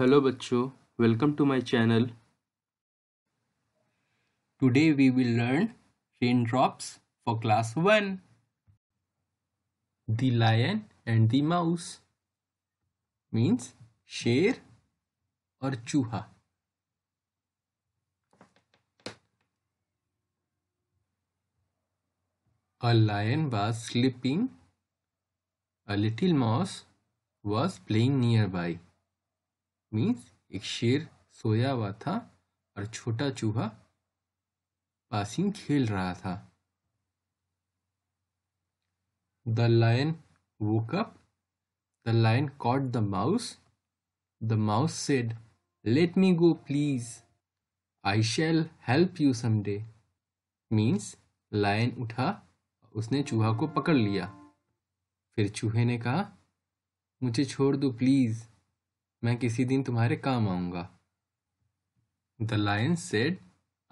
Hello bachcho, welcome to my channel. Today we will learn raindrops for class 1. The lion and the mouse means share or chuha. A lion was sleeping. A little mouse was playing nearby. Means एक शेर सोया हुआ था और छोटा चूहा passing खेल रहा था the lion woke up the lion caught the mouse the mouse said let me go please I shall help you someday means lion उठा उसने चूहा को पकड़ लिया फिर चूहे ने कहा मुझे छोड़ दो प्लीज़ मैं किसी दिन तुम्हारे काम आऊंगा the lion said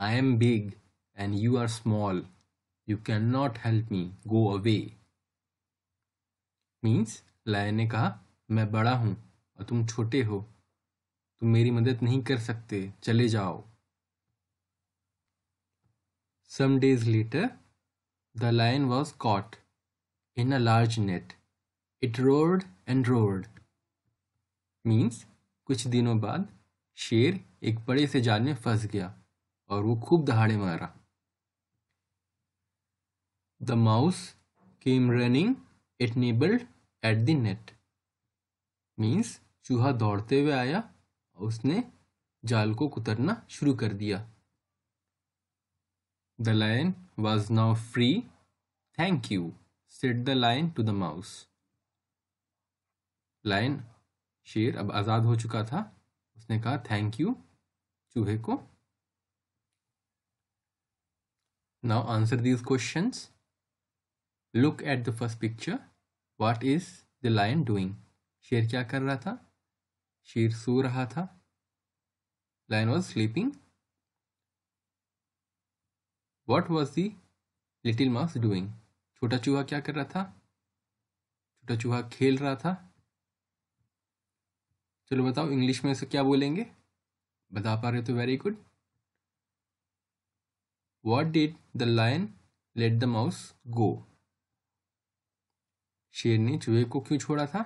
I am big and you are small you can not help me go away means lion ने कहा मैं बड़ा हूँ और तुम छोटे हो तुम मेरी मदद नहीं कर सकते चले जाओ some days later the lion was caught in a large net it roared and roared means कुछ दिनों बाद शेर एक बड़े से जाल में फंस गया और वो खूब दहाड़े मारा the mouse came running it nibbled at the net means चूहा दौड़ते हुए आया और उसने जाल को कुतरना शुरू कर दिया the lion was now free thank you said the lion to the mouse lion शेर अब आजाद हो चुका था उसने कहा थैंक यू चूहे को now answer these question look at the first picture what is the lion doing शेर क्या कर रहा था शेर सो रहा था lion was sleeping what was the little mouse doing छोटा चूहा क्या कर रहा था छोटा चूहा खेल रहा था चलो बताओ इंग्लिश में इसे क्या बोलेंगे बता पा रहे हो तो very good what did the lion let the mouse go शेर ने चूहे को क्यों छोड़ा था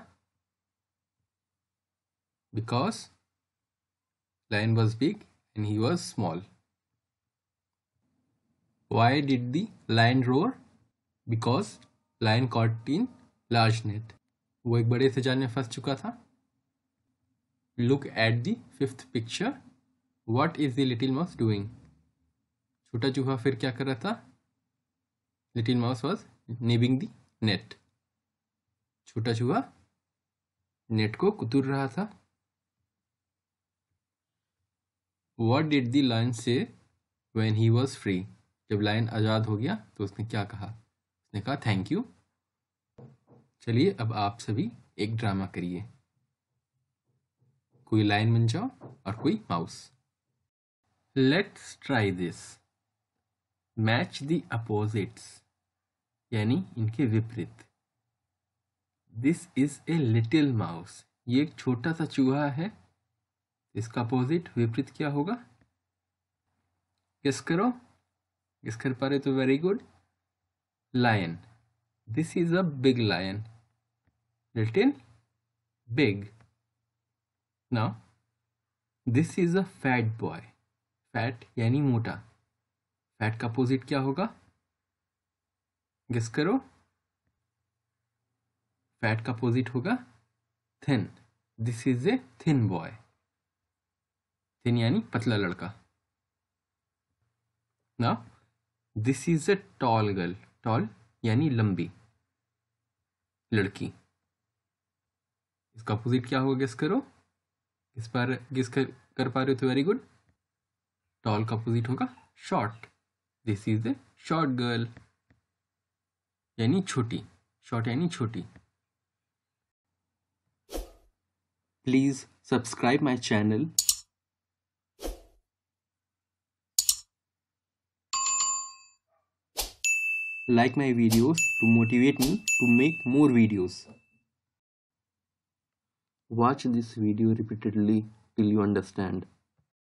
because lion was big and he was small why did the lion roar because lion caught in large net वो एक बड़े से जाल में फंस चुका था look at the fifth picture what is the little mouse doing छोटा चूहा फिर क्या कर रहा था little mouse was nibbling the net छोटा चूहा नेट को कुतुर रहा था वॉट डिड दी लाइन से वेन ही वॉज फ्री जब लाइन आज़ाद हो गया तो उसने क्या कहा उसने कहा थैंक यू चलिए अब आप सभी एक ड्रामा करिए कोई लाइन बन जाओ और कोई mouse let's try this match the opposites यानी इनके विपरीत this is a little mouse ये एक छोटा सा चूहा है इसका अपोजिट विपरीत क्या होगा गेस करो गेस कर पा रहे तो very good lion this is a big lion little big ना this is a fat boy fat यानी मोटा फैट का अपोजिट क्या होगा गेस करो फैट का अपोजिट होगा thin this is a thin boy thin यानी पतला लड़का ना this is a tall girl tall यानी लंबी लड़की इसका अपोजिट क्या होगा गेस करो इस पर गिस कर, कर पा रहे हो तो वेरी गुड टॉल का अपोजिट होगा short this is the short girl यानी छोटी शॉर्ट यानी छोटी please subscribe my channel like my videos to motivate me to make more videos. Watch this video repeatedly till you understand.